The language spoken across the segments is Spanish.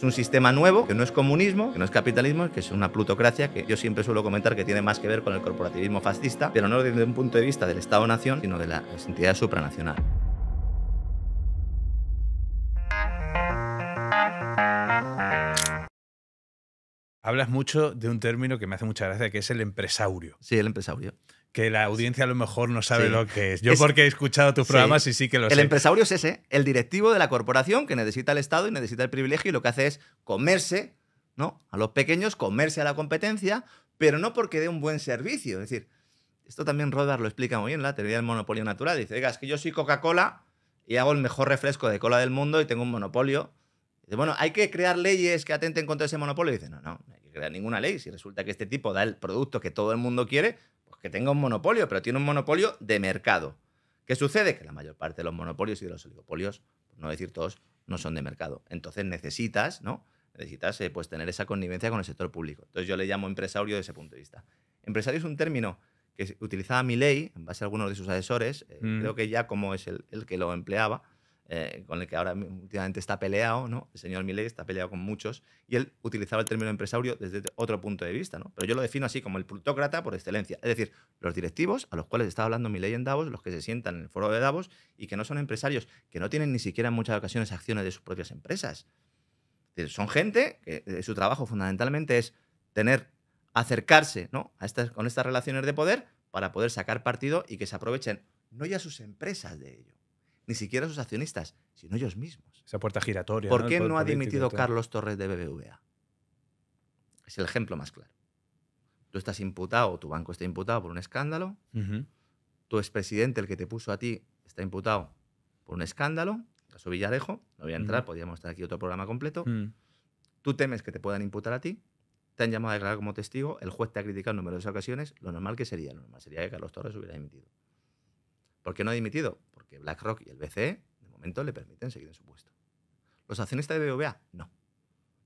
Es un sistema nuevo, que no es comunismo, que no es capitalismo, que es una plutocracia que yo siempre suelo comentar que tiene más que ver con el corporativismo fascista, pero no desde un punto de vista del Estado-nación, sino de la entidad supranacional. Hablas mucho de un término que me hace mucha gracia, que es el empresaurio. Sí, el empresaurio que la audiencia a lo mejor no sabe lo que es. Yo porque he escuchado tus programas y sí que lo el sé. El empresario es ese, el directivo de la corporación que necesita el Estado y necesita el privilegio y lo que hace es comerse ¿no? a los pequeños, comerse a la competencia, pero no porque dé un buen servicio. Es decir, esto también Rodar lo explica muy bien, la teoría del monopolio natural. Dice, oiga, es que yo soy Coca-Cola y hago el mejor refresco de cola del mundo y tengo un monopolio. Dice, bueno, hay que crear leyes que atenten contra ese monopolio. Dice, no, no, no hay que crear ninguna ley. Si resulta que este tipo da el producto que todo el mundo quiere, que tenga un monopolio, pero tiene un monopolio de mercado. ¿Qué sucede? Que la mayor parte de los monopolios y de los oligopolios, por no decir todos, no son de mercado. Entonces necesitas, ¿no? Necesitas eh, pues tener esa connivencia con el sector público. Entonces yo le llamo empresario desde ese punto de vista. Empresario es un término que utilizaba Milley en base a algunos de sus asesores, eh, mm. creo que ya como es el, el que lo empleaba, eh, con el que ahora últimamente está peleado, ¿no? El señor Milley está peleado con muchos, y él utilizaba el término empresario desde otro punto de vista, ¿no? Pero yo lo defino así como el plutócrata por excelencia. Es decir, los directivos a los cuales está hablando Milley en Davos, los que se sientan en el foro de Davos y que no son empresarios, que no tienen ni siquiera en muchas ocasiones acciones de sus propias empresas. son gente que eh, su trabajo fundamentalmente es tener, acercarse ¿no? a estas, con estas relaciones de poder para poder sacar partido y que se aprovechen no ya sus empresas de ello ni siquiera sus accionistas, sino ellos mismos. Esa puerta giratoria. ¿Por qué no ha dimitido Carlos Torres de BBVA? Es el ejemplo más claro. Tú estás imputado, tu banco está imputado por un escándalo, tu expresidente, el que te puso a ti, está imputado por un escándalo, caso Villarejo, no voy a entrar, podríamos estar aquí otro programa completo. Mm. Tú temes que te puedan imputar a ti, te han llamado a declarar como testigo, el juez te ha criticado en numerosas ocasiones, lo normal que sería, lo normal sería que Carlos Torres hubiera dimitido. ¿Por qué no ha dimitido? Que BlackRock y el BCE de momento le permiten seguir en su puesto. ¿Los accionistas de BBVA? No.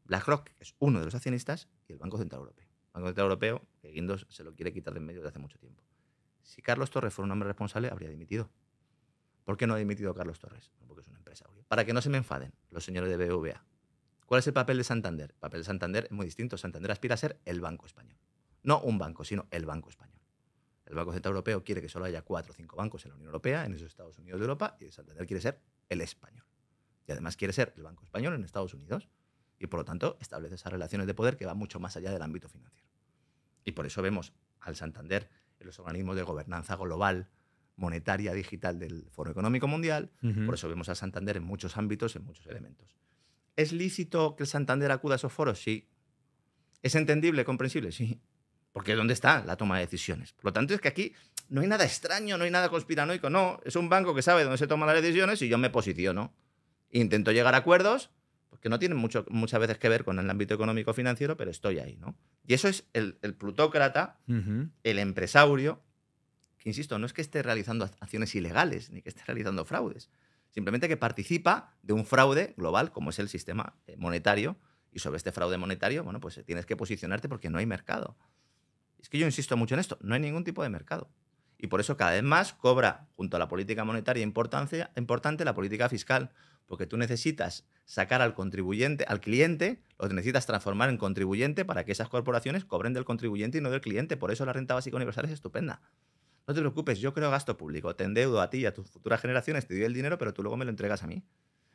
BlackRock es uno de los accionistas y el Banco Central Europeo. El Banco Central Europeo, que Guindos se lo quiere quitar de en medio desde hace mucho tiempo. Si Carlos Torres fuera un hombre responsable, habría dimitido. ¿Por qué no ha dimitido Carlos Torres? Porque es una empresa. Para que no se me enfaden los señores de BBVA. ¿Cuál es el papel de Santander? El papel de Santander es muy distinto. Santander aspira a ser el Banco Español. No un banco, sino el Banco Español. El Banco Central Europeo quiere que solo haya cuatro o cinco bancos en la Unión Europea, en esos Estados Unidos de Europa, y Santander quiere ser el español. Y además quiere ser el Banco Español en Estados Unidos. Y por lo tanto establece esas relaciones de poder que van mucho más allá del ámbito financiero. Y por eso vemos al Santander en los organismos de gobernanza global, monetaria, digital del Foro Económico Mundial. Por eso vemos al Santander en muchos ámbitos, en muchos elementos. ¿Es lícito que el Santander acuda a esos foros? Sí. ¿Es entendible, comprensible? Sí. Porque es está la toma de decisiones. Por lo tanto, es que aquí no hay nada extraño, no hay nada conspiranoico, no. Es un banco que sabe dónde se toman las decisiones y yo me posiciono. Intento llegar a acuerdos que no tienen mucho, muchas veces que ver con el ámbito económico financiero, pero estoy ahí, ¿no? Y eso es el, plutócrata, el empresario, que insisto, no es que esté realizando acciones ilegales ni que esté realizando fraudes, simplemente que participa de un fraude global como es el sistema monetario y sobre este fraude monetario, bueno, pues tienes que posicionarte porque no hay mercado. Es que yo insisto mucho en esto, no hay ningún tipo de mercado. Y por eso cada vez más cobra, junto a la política monetaria importancia, importante, la política fiscal, porque tú necesitas sacar al contribuyente, al cliente, lo necesitas transformar en contribuyente para que esas corporaciones cobren del contribuyente y no del cliente. Por eso la renta básica universal es estupenda. No te preocupes, yo creo gasto público, te endeudo a ti y a tus futuras generaciones, te doy el dinero, pero tú luego me lo entregas a mí.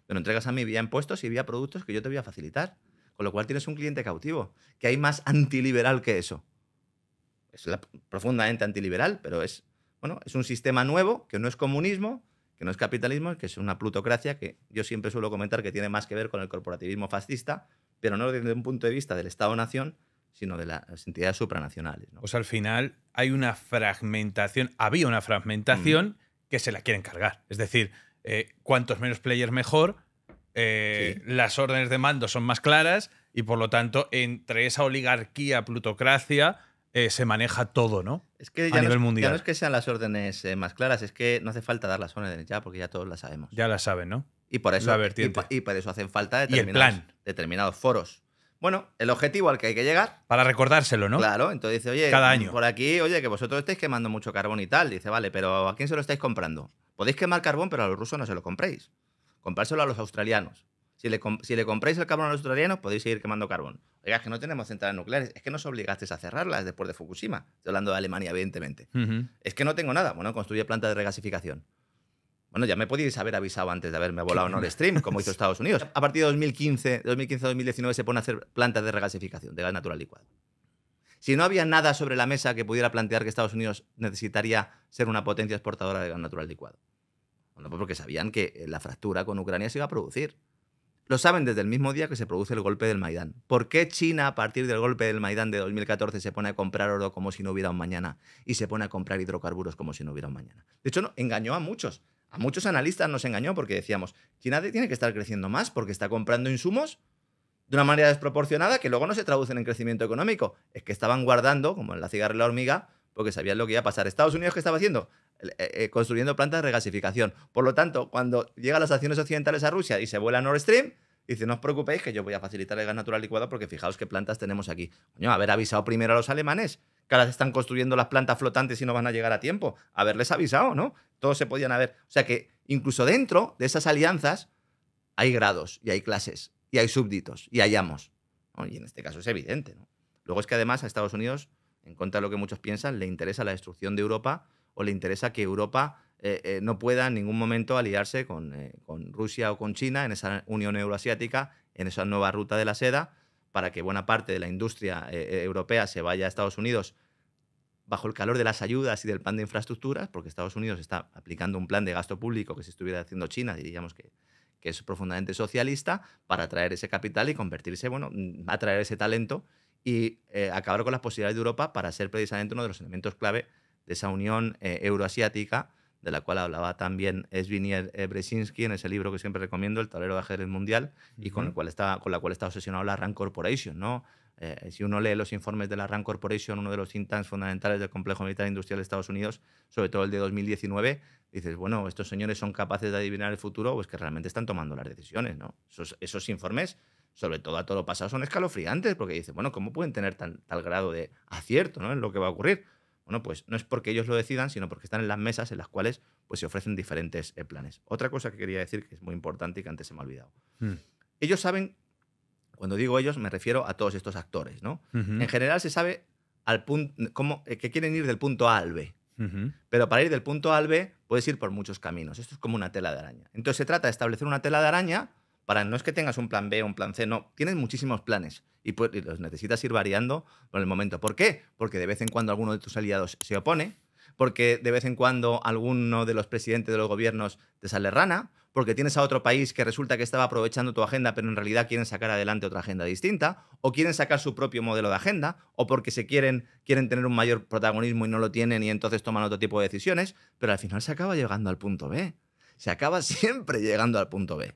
Me lo entregas a mí vía impuestos y vía productos que yo te voy a facilitar. Con lo cual tienes un cliente cautivo, que hay más antiliberal que eso es profundamente antiliberal, pero es, bueno, es un sistema nuevo que no es comunismo, que no es capitalismo, que es una plutocracia que yo siempre suelo comentar que tiene más que ver con el corporativismo fascista, pero no desde un punto de vista del Estado-nación, sino de las entidades supranacionales. Pues al final hay una fragmentación, había una fragmentación mm. que se la quieren cargar. Es decir, eh, cuantos menos players mejor, eh, las órdenes de mando son más claras y por lo tanto entre esa oligarquía, plutocracia, eh, se maneja todo, ¿no? Es que ya no es, mundial. es que sean las órdenes eh, más claras, es que no hace falta dar las órdenes ya, porque ya todos las sabemos. Ya las saben, ¿no? Y por eso, y por eso hacen falta determinados, determinados foros. Bueno, el objetivo al que hay que llegar. Para recordárselo, ¿no? Claro, entonces dice, oye, Cada año. por aquí, oye, que vosotros estáis quemando mucho carbón y tal. Dice, vale, pero ¿a quién se lo estáis comprando? Podéis quemar carbón, pero a los rusos no se lo compréis. Comprárselo a los australianos. Si le, compráis el carbón a los australianos, podéis seguir quemando carbón. Oiga, es que no tenemos centrales nucleares, es que nos obligasteis a cerrarlas después de Fukushima. Estoy hablando de Alemania, evidentemente. Es que no tengo nada. Bueno, construye planta de regasificación. Bueno, ya me podíais haber avisado antes de haberme volado Nord Stream, como hizo Estados Unidos. A partir de 2015, 2015-2019 se pone a hacer plantas de regasificación de gas natural licuado. Si no había nada sobre la mesa que pudiera plantear que Estados Unidos necesitaría ser una potencia exportadora de gas natural licuado. Bueno, pues porque sabían que la fractura con Ucrania se iba a producir. Lo saben desde el mismo día que se produce el golpe del Maidán. ¿Por qué China, a partir del golpe del Maidán de 2014, se pone a comprar oro como si no hubiera un mañana y se pone a comprar hidrocarburos como si no hubiera un mañana? De hecho, no, engañó a muchos. A muchos analistas nos engañó porque decíamos, China tiene que estar creciendo más porque está comprando insumos de una manera desproporcionada que luego no se traducen en crecimiento económico. Es que estaban guardando, como en la cigarra y la hormiga, porque sabían lo que iba a pasar. Estados Unidos, ¿qué estaba haciendo? Eh, eh, construyendo plantas de regasificación. Por lo tanto, cuando llegan las acciones occidentales a Rusia y se vuela Nord Stream, dice, no os preocupéis que yo voy a facilitar el gas natural licuado porque fijaos qué plantas tenemos aquí. Coño, haber avisado primero a los alemanes que ahora están construyendo las plantas flotantes y no van a llegar a tiempo. Haberles avisado, ¿no? Todos se podían haber. O sea que incluso dentro de esas alianzas hay grados y hay clases y hay súbditos y hay amos. Y en este caso es evidente, Luego es que además a Estados Unidos, en contra de lo que muchos piensan, le interesa la destrucción de Europa o le interesa que Europa eh, eh, no pueda en ningún momento aliarse eh, con, Rusia o con China en esa Unión Euroasiática, en esa nueva ruta de la seda, para que buena parte de la industria europea se vaya a Estados Unidos bajo el calor de las ayudas y del plan de infraestructuras, porque Estados Unidos está aplicando un plan de gasto público que si estuviera haciendo China, diríamos que, que es profundamente socialista, para atraer ese capital y convertirse, bueno, mm, atraer ese talento y acabar con las posibilidades de Europa para ser precisamente uno de los elementos clave de esa unión eh, euroasiática, de la cual hablaba también Svinier Bresinski en ese libro que siempre recomiendo, El tablero de ajedrez mundial, y con, el cual está, con la cual está obsesionado la ran Corporation. ¿no? Eh, si uno lee los informes de la ran Corporation, uno de los think fundamentales del complejo militar industrial de Estados Unidos, sobre todo el de 2019, dices, bueno, estos señores son capaces de adivinar el futuro, pues que realmente están tomando las decisiones. ¿no? Esos, informes, sobre todo a todo lo pasado, son escalofriantes, porque dices, bueno, ¿cómo pueden tener tal grado de acierto ¿no? en lo que va a ocurrir? Bueno, pues no es porque ellos lo decidan, sino porque están en las mesas en las cuales pues, se ofrecen diferentes eh, planes. Otra cosa que quería decir que es muy importante y que antes se me ha olvidado. Hmm. Ellos saben, cuando digo ellos me refiero a todos estos actores, ¿no? En general se sabe al eh, que quieren ir del punto A al B. Pero para ir del punto A al B puedes ir por muchos caminos. Esto es como una tela de araña. Entonces se trata de establecer una tela de araña para no es que tengas un plan B o un plan C, no, tienes muchísimos planes y, los necesitas ir variando con el momento. ¿Por qué? Porque de vez en cuando alguno de tus aliados se opone, porque de vez en cuando alguno de los presidentes de los gobiernos te sale rana, porque tienes a otro país que resulta que estaba aprovechando tu agenda, pero en realidad quieren sacar adelante otra agenda distinta, o quieren sacar su propio modelo de agenda, o porque se quieren, quieren tener un mayor protagonismo y no lo tienen y entonces toman otro tipo de decisiones, pero al final se acaba llegando al punto B. Se acaba siempre llegando al punto B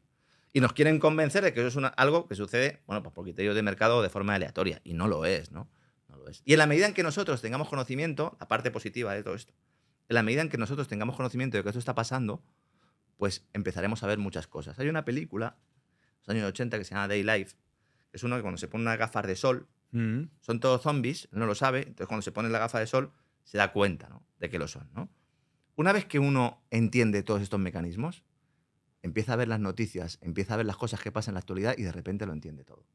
y nos quieren convencer de que eso es algo que sucede, bueno, pues por criterios de mercado de forma aleatoria, y no lo es, ¿no? No lo es. Y en la medida en que nosotros tengamos conocimiento, la parte positiva de todo esto, en la medida en que nosotros tengamos conocimiento de que esto está pasando, pues empezaremos a ver muchas cosas. Hay una película, los años 80, que se llama Day Life, que es uno que cuando se pone una gafas de sol, mm. son todos zombies, no lo sabe, entonces cuando se pone la gafa de sol, se da cuenta ¿no? de que lo son, ¿no? Una vez que uno entiende todos estos mecanismos, empieza a ver las noticias, empieza a ver las cosas que pasan en la actualidad y de repente lo entiende todo.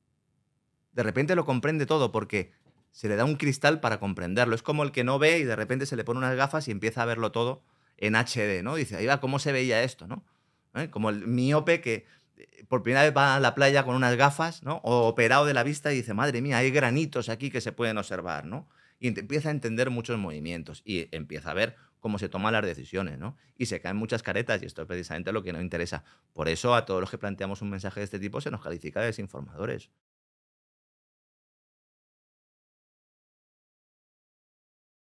De repente lo comprende todo porque se le da un cristal para comprenderlo. Es como el que no ve y de repente se le pone unas gafas y empieza a verlo todo en HD, ¿no? Dice, ahí va, ¿cómo se veía esto, no? ¿Eh? Como el miope que eh, por primera vez va a la playa con unas gafas, ¿no? O operado de la vista y dice, madre mía, hay granitos aquí que se pueden observar, ¿no? Y empieza a entender muchos movimientos y empieza a ver cómo se toman las decisiones, ¿no? Y se caen muchas caretas y esto es precisamente lo que nos interesa. Por eso a todos los que planteamos un mensaje de este tipo se nos califica de desinformadores.